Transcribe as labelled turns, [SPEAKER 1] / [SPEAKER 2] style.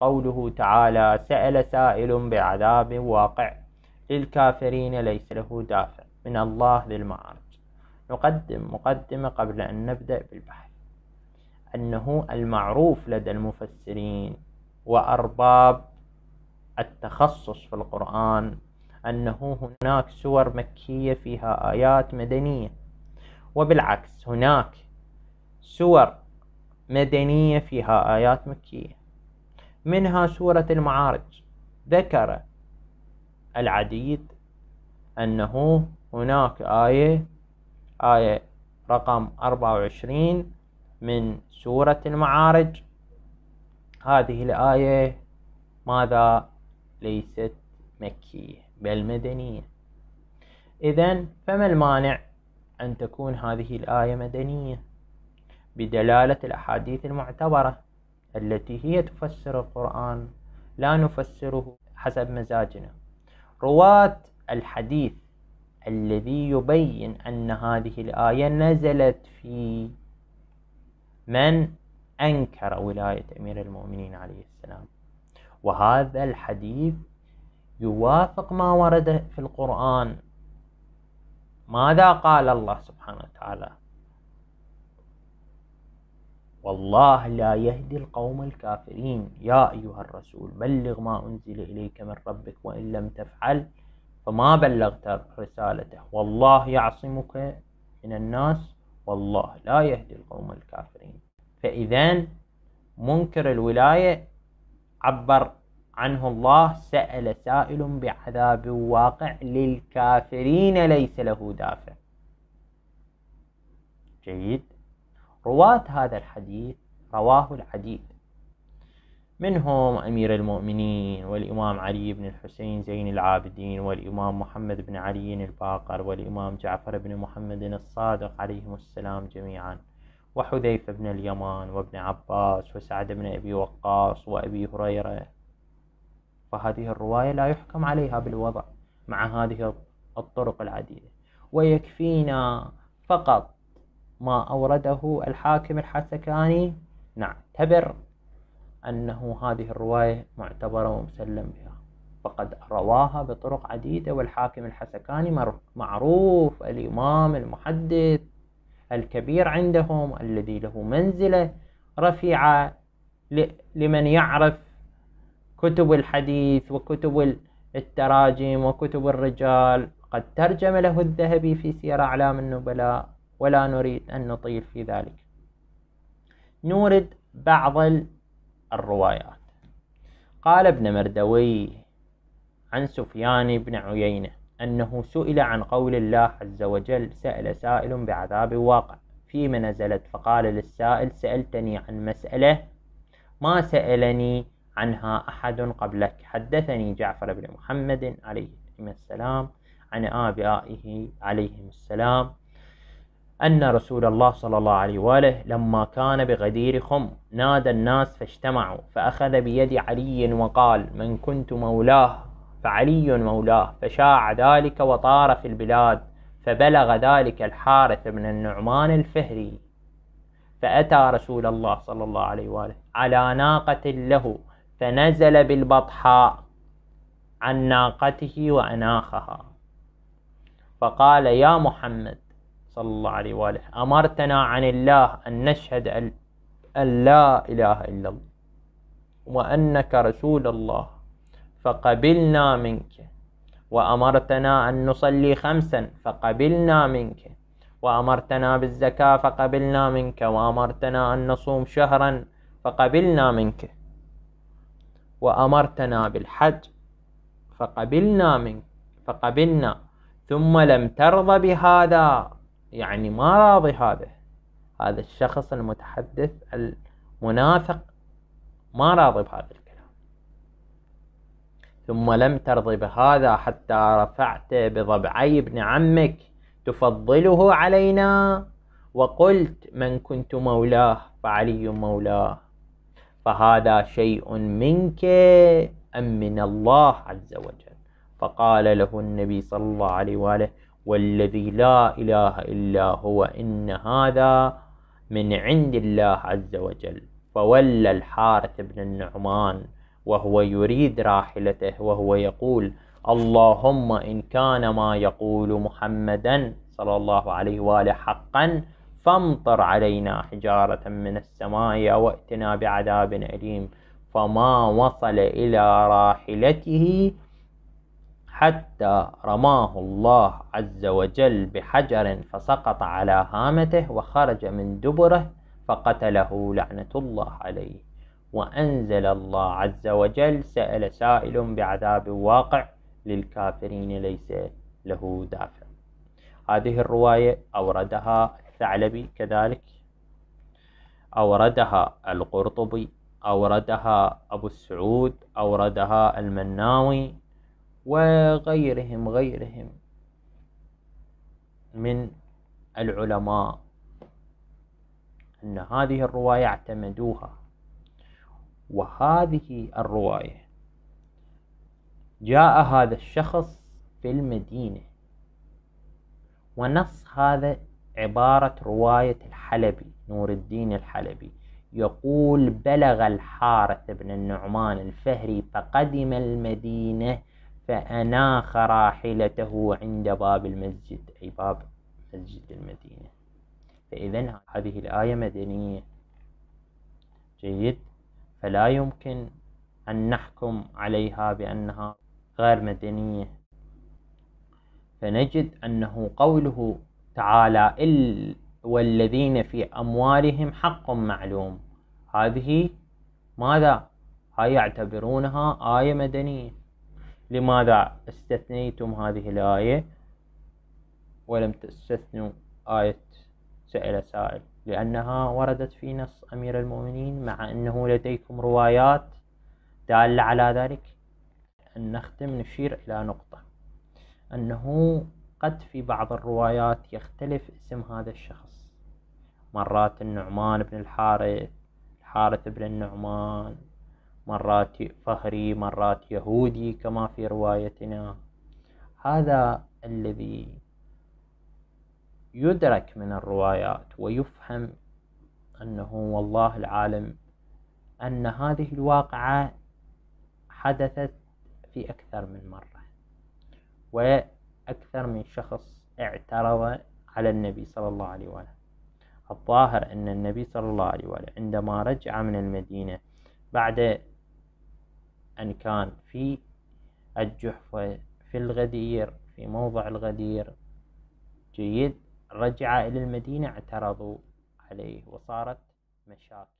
[SPEAKER 1] قوله تعالى سأل سائل بعذاب واقع للكافرين ليس له دافع من الله ذي المعارج نقدم مقدمة قبل أن نبدأ بالبحث أنه المعروف لدى المفسرين وأرباب التخصص في القرآن أنه هناك سور مكية فيها آيات مدنية وبالعكس هناك سور مدنية فيها آيات مكية منها سورة المعارج ذكر العديد أنه هناك آية آية رقم 24 من سورة المعارج هذه الآية ماذا ليست مكية بل مدنية إذا فما المانع أن تكون هذه الآية مدنية بدلالة الأحاديث المعتبرة التي هي تفسر القرآن لا نفسره حسب مزاجنا رواة الحديث الذي يبين أن هذه الآية نزلت في من أنكر ولاية أمير المؤمنين عليه السلام وهذا الحديث يوافق ما ورد في القرآن ماذا قال الله سبحانه وتعالى والله لا يهدي القوم الكافرين يا أيها الرسول بلغ ما أنزل إليك من ربك وإن لم تفعل فما بلغت رسالته والله يعصمك من الناس والله لا يهدي القوم الكافرين فإذا منكر الولاية عبر عنه الله سأل سائل بعذاب واقع للكافرين ليس له دافع جيد رواة هذا الحديث رواه العديد منهم أمير المؤمنين والإمام علي بن الحسين زين العابدين والإمام محمد بن علي الباقر والإمام جعفر بن محمد الصادق عليهم السلام جميعا وحذيفة بن اليمان وابن عباس وسعد بن أبي وقاص وأبي هريرة فهذه الرواية لا يحكم عليها بالوضع مع هذه الطرق العديدة ويكفينا فقط ما أورده الحاكم الحسكاني نعتبر أنه هذه الرواية معتبرة ومسلم بها فقد رواها بطرق عديدة والحاكم الحسكاني معروف الإمام المحدث الكبير عندهم الذي له منزلة رفيعة لمن يعرف كتب الحديث وكتب التراجم وكتب الرجال قد ترجم له الذهبي في سير أعلام النبلاء ولا نريد أن نطيل في ذلك نورد بعض الروايات قال ابن مردوي عن سفيان بن عيينة أنه سئل عن قول الله عز وجل سأل سائل بعذاب واقع فيما نزلت فقال للسائل سألتني عن مسألة ما سألني عنها أحد قبلك حدثني جعفر بن محمد عليه السلام عن آبائه عليهم السلام أن رسول الله صلى الله عليه وآله لما كان بغدير خم نادى الناس فاجتمعوا فأخذ بيد علي وقال من كنت مولاه فعلي مولاه فشاع ذلك وطار في البلاد فبلغ ذلك الحارث بن النعمان الفهري فأتى رسول الله صلى الله عليه وآله على ناقة له فنزل بالبطحاء عن ناقته وأناخها فقال يا محمد صلى الله عليه وآله أمرتنا عن الله أن نشهد أن لا إله إلا الله وأنك رسول الله فقبلنا منك وأمرتنا أن نصلي خمسا فقبلنا منك وأمرتنا بالزكاة فقبلنا منك وأمرتنا أن نصوم شهرا فقبلنا منك وأمرتنا بالحج فقبلنا منك فقبلنا ثم لم ترضى بهذا يعني ما راضي هذا هذا الشخص المتحدث المنافق ما راضي بهذا الكلام ثم لم ترضي بهذا حتى رفعت بضبعي ابن عمك تفضله علينا وقلت من كنت مولاه فعلي مولاه فهذا شيء منك أم من الله عز وجل فقال له النبي صلى الله عليه وآله والذي لا إله إلا هو إن هذا من عند الله عز وجل فولى الحارث بن النعمان وهو يريد راحلته وهو يقول اللهم إن كان ما يقول محمدا صلى الله عليه وآله حقا فامطر علينا حجارة من السماء وائتنا بعذاب أليم فما وصل إلى راحلته حتى رماه الله عز وجل بحجر فسقط على هامته وخرج من دبره فقتله لعنة الله عليه وأنزل الله عز وجل سأل سائل بعذاب واقع للكافرين ليس له دافع هذه الرواية أوردها الثعلبي كذلك أوردها القرطبي أوردها أبو السعود أوردها المناوي وغيرهم غيرهم من العلماء أن هذه الرواية اعتمدوها وهذه الرواية جاء هذا الشخص في المدينة ونص هذا عبارة رواية الحلبي نور الدين الحلبي يقول بلغ الحارث بن النعمان الفهري فقدم المدينة فأناخ راحلته عند باب المسجد أي باب مسجد المدينة فإذا هذه الآية مدنية جيد فلا يمكن أن نحكم عليها بأنها غير مدنية فنجد أنه قوله تعالى إل والذين في أموالهم حق معلوم هذه ماذا؟ هاي يعتبرونها آية مدنية لماذا استثنيتم هذه الآية ولم تستثنوا آية سأل سائل لأنها وردت في نص أمير المؤمنين مع أنه لديكم روايات دالة على ذلك أن نختم نشير إلى نقطة أنه قد في بعض الروايات يختلف اسم هذا الشخص مرات النعمان بن الحارث الحارث بن النعمان مرات فهري مرات يهودي كما في روايتنا هذا الذي يدرك من الروايات ويفهم أنه والله العالم أن هذه الواقعة حدثت في أكثر من مرة وأكثر من شخص اعترض على النبي صلى الله عليه وآله الظاهر أن النبي صلى الله عليه وآله عندما رجع من المدينة بعد أن كان في الجحفة في الغدير في موضع الغدير جيد رجع إلى المدينة اعترضوا عليه وصارت مشاكل